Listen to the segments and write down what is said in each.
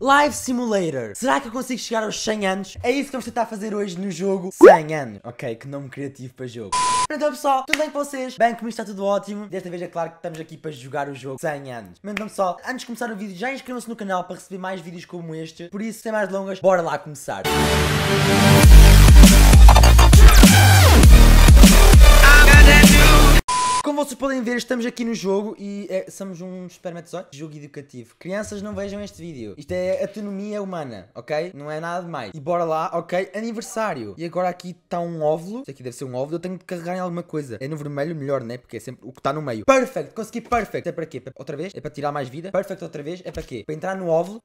Live Simulator. Será que eu consigo chegar aos 100 anos? É isso que vamos tentar fazer hoje no jogo 100 anos. Ok, que nome criativo para jogo. Então pessoal, tudo bem com vocês? Bem, como está tudo ótimo. Desta vez é claro que estamos aqui para jogar o jogo 100 anos. Mas então pessoal, antes de começar o vídeo, já inscrevam-se no canal para receber mais vídeos como este. Por isso, sem mais delongas, bora lá começar. Música vocês podem ver, estamos aqui no jogo e é, somos um espermatozoide. Jogo educativo. Crianças, não vejam este vídeo. Isto é autonomia humana, ok? Não é nada demais. E bora lá, ok? Aniversário. E agora aqui está um óvulo. Isto aqui deve ser um óvulo. Eu tenho de carregar em alguma coisa. É no vermelho melhor, né? Porque é sempre o que está no meio. Perfect. Consegui perfect. É para quê? Outra vez? É para tirar mais vida? Perfect outra vez? É para quê? Para entrar no óvulo.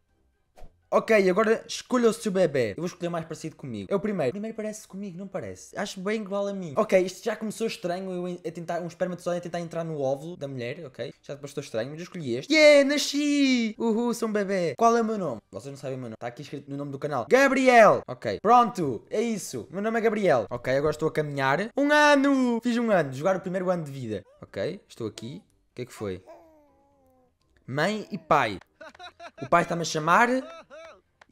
Ok, agora escolha se o seu bebê. Eu vou escolher mais parecido comigo. É o primeiro. O primeiro parece comigo, não parece. Acho bem igual a mim. Ok, isto já começou estranho. Eu a tentar, um espermatozoide a tentar entrar no óvulo da mulher, ok? Já estou estranho, mas eu escolhi este. Yeah, nasci! Uhul, sou um bebê. Qual é o meu nome? Vocês não sabem o meu nome. Está aqui escrito no nome do canal. Gabriel! Ok, pronto. É isso. Meu nome é Gabriel. Ok, agora estou a caminhar. Um ano! Fiz um ano. Jogar o primeiro ano de vida. Ok, estou aqui. O que é que foi? Mãe e pai. O pai está-me a chamar.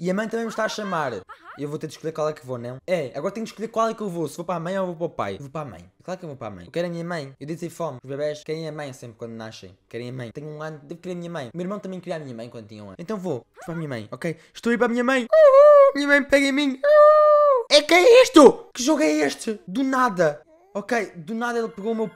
E a mãe também me está a chamar. Eu vou ter de escolher qual é que vou, não? É, agora tenho de escolher qual é que eu vou. Se vou para a mãe ou vou para o pai. Vou para a mãe. Claro que eu vou para a mãe. Eu quero a minha mãe. Eu disse fome. Os bebés querem a mãe sempre quando nascem. Querem a mãe. Tenho um ano, devo querer a minha mãe. Meu irmão também queria a minha mãe quando tinha um ano. Então vou. Vou para a minha mãe, ok? Estou a ir para a minha mãe. Uhul! Minha mãe pega em mim. Uhul! É que é isto? Que jogo é este? Do nada. Ok, do nada ele pegou o meu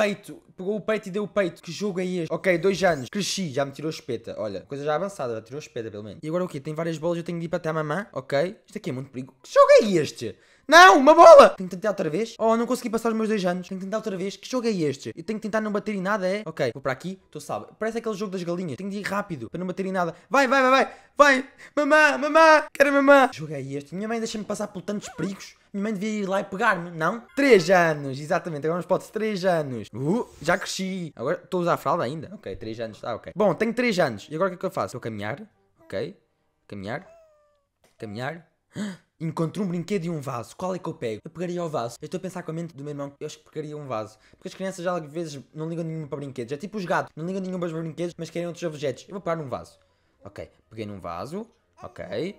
peito, pegou o peito e deu o peito. Que jogo é este? Ok, dois anos, cresci, já me tirou espeta. Olha, coisa já avançada, já tirou espeta pelo menos. E agora o quê? Tem várias bolas, eu tenho de ir para até a mamã, ok? Isto aqui é muito perigo. Que jogo é este? Não, uma bola! Tenho que tentar outra vez. Oh, não consegui passar os meus dois anos. Tenho que tentar outra vez. Que jogo é este? Eu tenho que tentar não bater em nada, é? Ok, vou para aqui. Tu sabe. Parece aquele jogo das galinhas. Tenho de ir rápido para não bater em nada. Vai, vai, vai, vai. Vai. Mamã, mamã. Quero mamã. Que jogo é este? Minha mãe deixa-me passar por tantos perigos minha mãe devia ir lá e pegar-me, não? 3 anos, exatamente, agora nos potes 3 anos. Uh, já cresci. Agora estou a usar a fralda ainda? Ok, 3 anos, está ah, ok. Bom, tenho 3 anos. E agora o que é que eu faço? Vou caminhar, ok? Caminhar, caminhar. Encontro um brinquedo e um vaso. Qual é que eu pego? Eu pegaria o vaso. Eu estou a pensar com a mente do meu irmão. que Eu acho que pegaria um vaso. Porque as crianças já às vezes não ligam nenhuma para brinquedos. É tipo os gatos. Não ligam nenhuma para brinquedos, mas querem outros objetos. Eu vou pegar num vaso. Ok, peguei num vaso. Ok.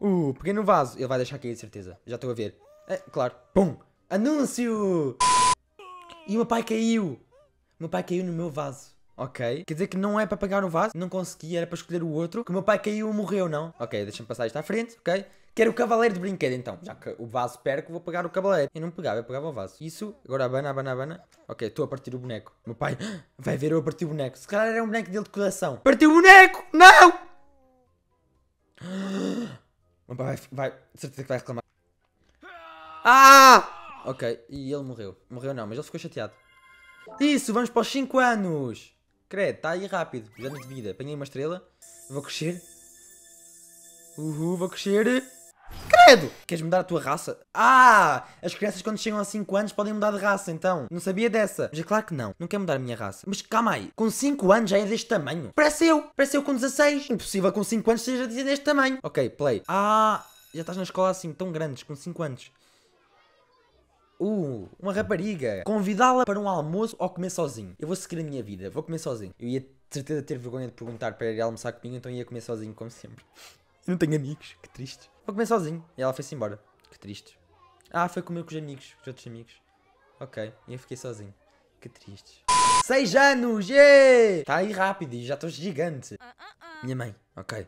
Uh, peguei no vaso. Ele vai deixar cair, de certeza. Já estou a ver. É, claro. Pum! Anúncio! E o meu pai caiu! O meu pai caiu no meu vaso. Ok. Quer dizer que não é para pagar o vaso. Não consegui, era para escolher o outro. Que o meu pai caiu e morreu, não? Ok, deixa-me passar isto à frente, ok? Quero o cavaleiro de brinquedo, então. Já que o vaso perco, vou pegar o cavaleiro. Eu não pegava, eu pegava o vaso. Isso, agora abana, abana, abana. Ok, estou a partir o boneco. Meu pai vai ver eu a partir o boneco. Se calhar era um boneco dele de coração. Partiu o boneco! Não! Meu pai vai, vai de certeza que vai reclamar. Ah! Ok, e ele morreu. Morreu não, mas ele ficou chateado. Isso, vamos para os 5 anos! Credo, está aí rápido. anos de vida. Apanhei uma estrela. Vou crescer. Uhul, vou crescer. Queres mudar a tua raça? Ah! As crianças quando chegam a 5 anos podem mudar de raça, então. Não sabia dessa. Mas é claro que não. Não quero mudar a minha raça. Mas calma aí. Com 5 anos já é deste tamanho. Parece eu. Parece eu com 16. Impossível com 5 anos seja deste tamanho. Ok, play. Ah! Já estás na escola assim, tão grandes, com 5 anos. Uh, uma rapariga. Convidá-la para um almoço ou comer sozinho. Eu vou seguir a minha vida, vou comer sozinho. Eu ia de certeza ter vergonha de perguntar para ir almoçar comigo, então ia comer sozinho, como sempre. Eu não tenho amigos, que triste. Vou comer sozinho. E ela foi-se embora. Que triste. Ah, foi comer com os amigos, com os outros amigos. Ok, e eu fiquei sozinho. Que triste. 6 anos, yeah! Tá aí rápido e já estou gigante. Minha mãe, ok.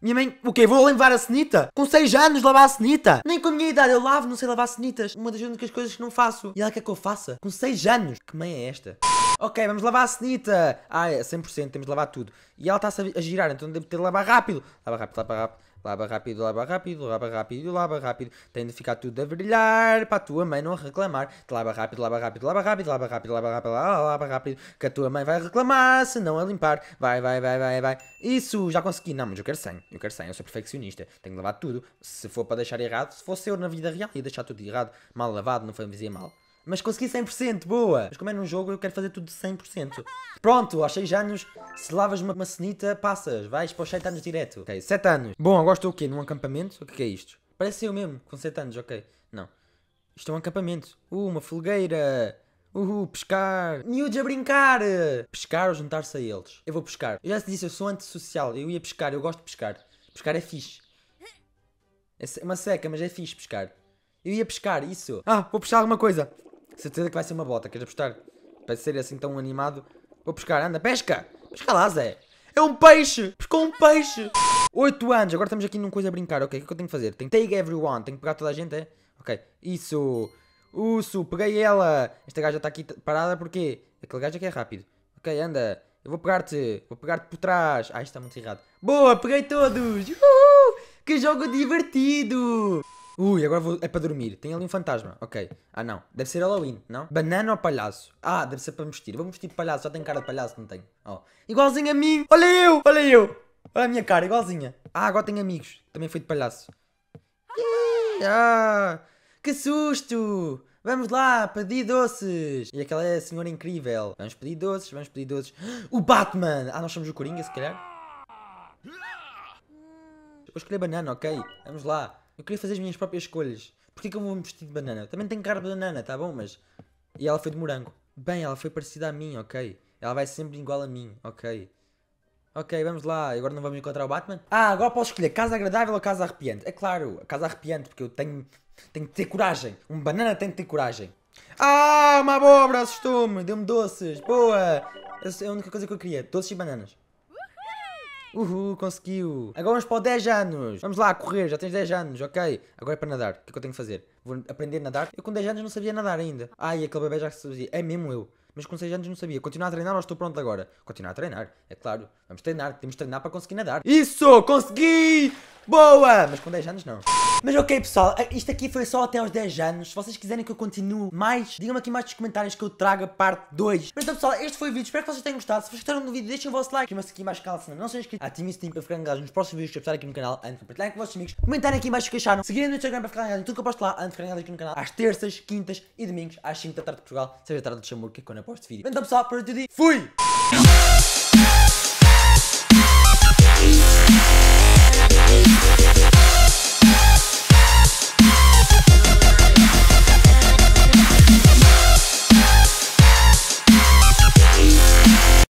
Minha mãe, o quê? Vou lavar a cenita? Com 6 anos lavar a cenita? Nem com a minha idade eu lavo, não sei lavar cenitas. Uma das únicas coisas que não faço. E ela quer que eu faça? Com 6 anos? Que mãe é esta? ok, vamos lavar a cenita. Ah, é, 100%, temos de lavar tudo. E ela está a girar, então devo ter de lavar rápido. Lava rápido, lava rápido. Lava rápido, lava rápido, lava rápido, lava rápido. Tem de ficar tudo a brilhar para a tua mãe não reclamar. lava rápido, lava rápido, lava rápido, lava rápido, lava rápido, lava rápido. Que a tua mãe vai reclamar se não a limpar. Vai, vai, vai, vai, vai. Isso, já consegui. Não, mas eu quero 100. Eu quero 100. Eu sou perfeccionista. Tenho de lavar tudo. Se for para deixar errado, se fosse eu na vida real, ia deixar tudo errado. Mal lavado, não fazia mal. Mas consegui 100%, boa! Mas como é num jogo, eu quero fazer tudo de 100%. Pronto, aos 6 anos, se lavas uma, uma cenita, passas. Vais para os 7 anos direto. Ok, 7 anos. Bom, agora estou o quê? Num acampamento? O que é isto? Parece eu mesmo, com 7 anos, ok. Não. Isto é um acampamento. Uh, uma fogueira. Uhul, pescar! Miúdos a brincar! Pescar ou juntar-se a eles? Eu vou pescar. Eu já te disse, eu sou antissocial. Eu ia pescar, eu gosto de pescar. Pescar é fixe. É, é uma seca, mas é fixe pescar. Eu ia pescar, isso. Ah, vou pescar alguma coisa. Certeza que vai ser uma bota, queres apostar? Para ser assim tão animado, vou pescar, anda, pesca! Pesca lá, Zé! É um peixe! Pescou um peixe! 8 anos, agora estamos aqui numa coisa a brincar, ok? O que é que eu tenho que fazer? Tenho que take everyone, tenho que pegar toda a gente, é? Ok, isso! Uso, peguei ela! Esta gaja está aqui parada porque aquele gajo aqui é, é rápido. Ok, anda, eu vou pegar-te, vou pegar-te por trás. Ah, isto está muito errado. Boa, peguei todos! Uhul! Que jogo divertido! Ui, agora vou... é para dormir. Tem ali um fantasma. Ok. Ah, não. Deve ser Halloween, não? Banana ou palhaço? Ah, deve ser para vestir. Vou vestir de palhaço. Já tenho cara de palhaço, não tenho. Oh. Igualzinho a mim. Olha eu. Olha eu. Olha a minha cara, igualzinha. Ah, agora tenho amigos. Também fui de palhaço. ah, que susto. Vamos lá, pedir doces! E aquela é a senhora incrível. Vamos pedir doces, vamos pedir doces. O Batman! Ah, nós somos o Coringa, se calhar. Vou escolher banana, ok? Vamos lá eu queria fazer as minhas próprias escolhas. Porquê que eu vou me vestir de banana? Eu também tenho cara de banana, tá bom, mas. E ela foi de morango. Bem, ela foi parecida a mim, ok. Ela vai sempre igual a mim, ok. Ok, vamos lá. Agora não vamos encontrar o Batman? Ah, agora posso escolher casa agradável ou casa arrepiante. É claro, casa arrepiante, porque eu tenho, tenho que ter coragem. Um banana tem de ter coragem. Ah, uma boa, assustou-me. Deu-me doces. Boa. Essa é a única coisa que eu queria. Doces e bananas. Uhul, conseguiu. Agora vamos para 10 anos. Vamos lá, correr, já tens 10 anos, ok. Agora é para nadar. O que é que eu tenho que fazer? Vou aprender a nadar? Eu com 10 anos não sabia nadar ainda. Ai, aquele bebê já sabia. É mesmo eu mas com 6 anos não sabia. Continuar a treinar ou estou pronto agora? Continuar a treinar, é claro. Vamos treinar, temos de treinar para conseguir nadar. Isso! Consegui! Boa! Mas com 10 anos não. Mas ok, pessoal, eh, isto aqui foi só até aos 10 anos. Se vocês quiserem que eu continue mais, digam-me aqui mais nos comentários que eu traga parte 2. Mas então, pessoal, este foi o vídeo. Espero que vocês tenham gostado. Se vocês gostaram do vídeo, deixem o vosso like. chama se aqui mais calça. não, sejam inscritos. Ativem o sininho para ficar engajados nos próximos vídeos que eu postar aqui no canal. Antes de compartilhar com vossos amigos. Comentarem aqui mais o que acharam. Seguirem no Instagram para ficar engajados em tudo que eu posto lá. Antes de ficar engajados aqui no canal. Às terças, quintas e domingos, às 5 da tarde de Portugal. Seja da tarde de Luxemburgo, que é quando eu posto vídeo. Então, pessoal, por hoje é eu fui!